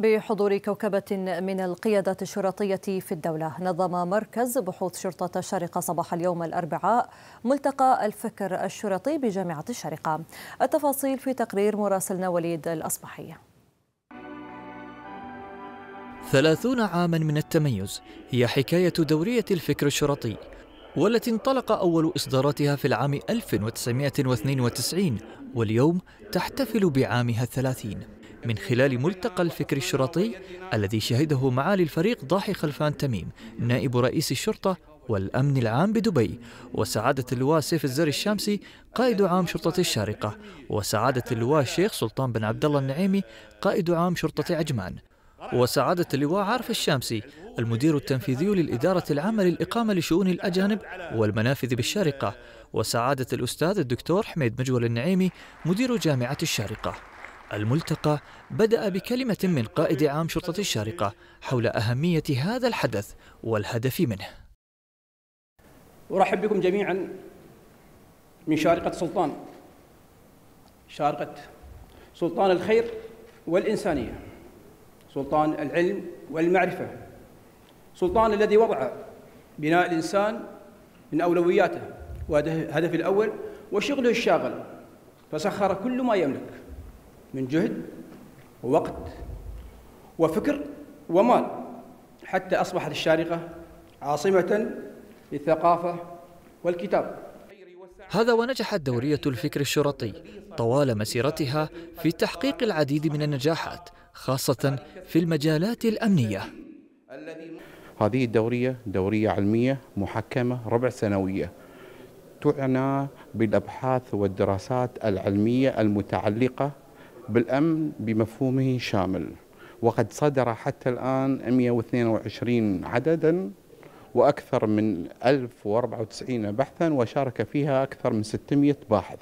بحضور كوكبة من القيادة الشرطية في الدولة نظم مركز بحوث شرطة الشارقة صباح اليوم الأربعاء ملتقى الفكر الشرطي بجامعة الشارقة التفاصيل في تقرير مراسلنا وليد الأصبحي ثلاثون عاما من التميز هي حكاية دورية الفكر الشرطي والتي انطلق أول إصداراتها في العام 1992 واليوم تحتفل بعامها الثلاثين من خلال ملتقى الفكر الشرطي الذي شهده معالي الفريق ضاحي خلفان تميم نائب رئيس الشرطة والأمن العام بدبي وسعادة اللواء سيف الزري الشامسي قائد عام شرطة الشارقة وسعادة اللواء الشيخ سلطان بن عبد الله النعيمي قائد عام شرطة عجمان وسعادة اللواء عارف الشامسي المدير التنفيذي للإدارة العامة للإقامة لشؤون الأجانب والمنافذ بالشارقة وسعادة الأستاذ الدكتور حميد مجول النعيمي مدير جامعة الشارقة الملتقى بدأ بكلمة من قائد عام شرطة الشارقة حول أهمية هذا الحدث والهدف منه أرحب بكم جميعا من شارقة سلطان شارقة سلطان الخير والإنسانية سلطان العلم والمعرفة سلطان الذي وضع بناء الإنسان من أولوياته وهدفه الأول وشغله الشاغل فسخر كل ما يملك من جهد ووقت وفكر ومال حتى أصبحت الشارقة عاصمة للثقافة والكتاب هذا ونجحت دورية الفكر الشرطي طوال مسيرتها في تحقيق العديد من النجاحات خاصة في المجالات الأمنية هذه الدورية دورية علمية محكمة ربع سنوية تعنى بالأبحاث والدراسات العلمية المتعلقة بالأمن بمفهومه شامل وقد صدر حتى الآن 122 عددا وأكثر من 1094 بحثا وشارك فيها أكثر من 600 باحث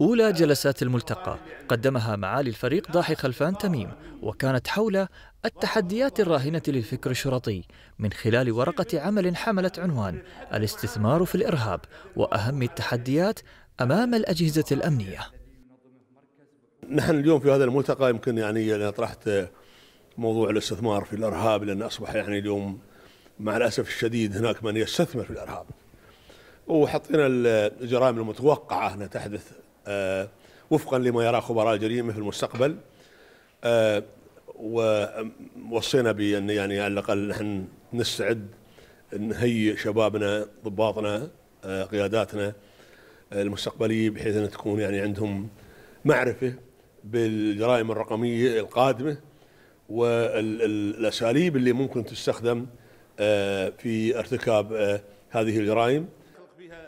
أولى جلسات الملتقى قدمها معالي الفريق ضاحي خلفان تميم وكانت حول التحديات الراهنة للفكر الشرطي من خلال ورقة عمل حملت عنوان الاستثمار في الإرهاب وأهم التحديات أمام الأجهزة الأمنية نحن اليوم في هذا الملتقى يمكن يعني انا طرحت موضوع الاستثمار في الارهاب لان اصبح يعني اليوم مع الاسف الشديد هناك من يستثمر في الارهاب وحطينا الجرائم المتوقعه انها تحدث آه، وفقا لما يراه خبراء الجريمه في المستقبل آه، ووصينا بان يعني على الاقل نحن نستعد نهيئ شبابنا ضباطنا آه، قياداتنا المستقبليه بحيث ان تكون يعني عندهم معرفه بالجرائم الرقميه القادمه والاساليب اللي ممكن تستخدم آه، في ارتكاب آه، هذه الجرائم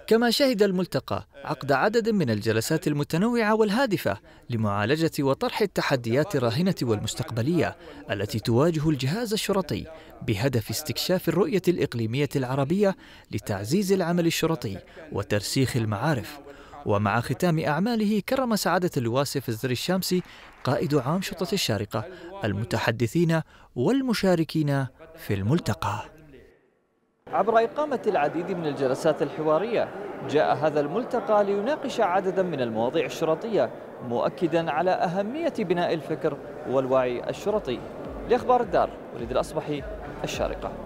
كما شهد الملتقى عقد عدد من الجلسات المتنوعة والهادفة لمعالجة وطرح التحديات الراهنة والمستقبلية التي تواجه الجهاز الشرطي بهدف استكشاف الرؤية الإقليمية العربية لتعزيز العمل الشرطي وترسيخ المعارف ومع ختام أعماله كرم سعادة الواسف الزري الشامسي قائد عام شرطة الشارقة المتحدثين والمشاركين في الملتقى عبر إقامة العديد من الجلسات الحوارية جاء هذا الملتقى ليناقش عددا من المواضيع الشرطية مؤكدا على أهمية بناء الفكر والوعي الشرطي لأخبار الدار وليد الأصبحي الشارقة